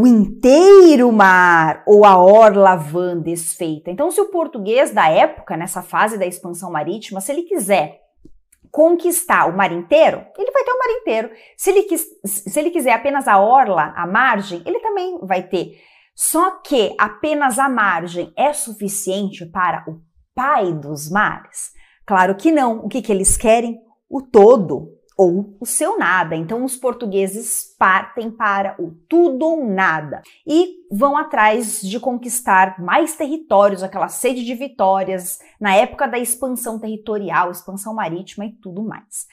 o inteiro mar ou a orla vã desfeita. Então, se o português da época, nessa fase da expansão marítima, se ele quiser conquistar o mar inteiro, ele vai ter o mar inteiro. Se ele, quis, se ele quiser apenas a orla, a margem, ele também vai ter. Só que apenas a margem é suficiente para o pai dos mares? Claro que não. O que, que eles querem? O todo, ou o seu nada. Então os portugueses partem para o tudo ou nada e vão atrás de conquistar mais territórios, aquela sede de vitórias na época da expansão territorial, expansão marítima e tudo mais.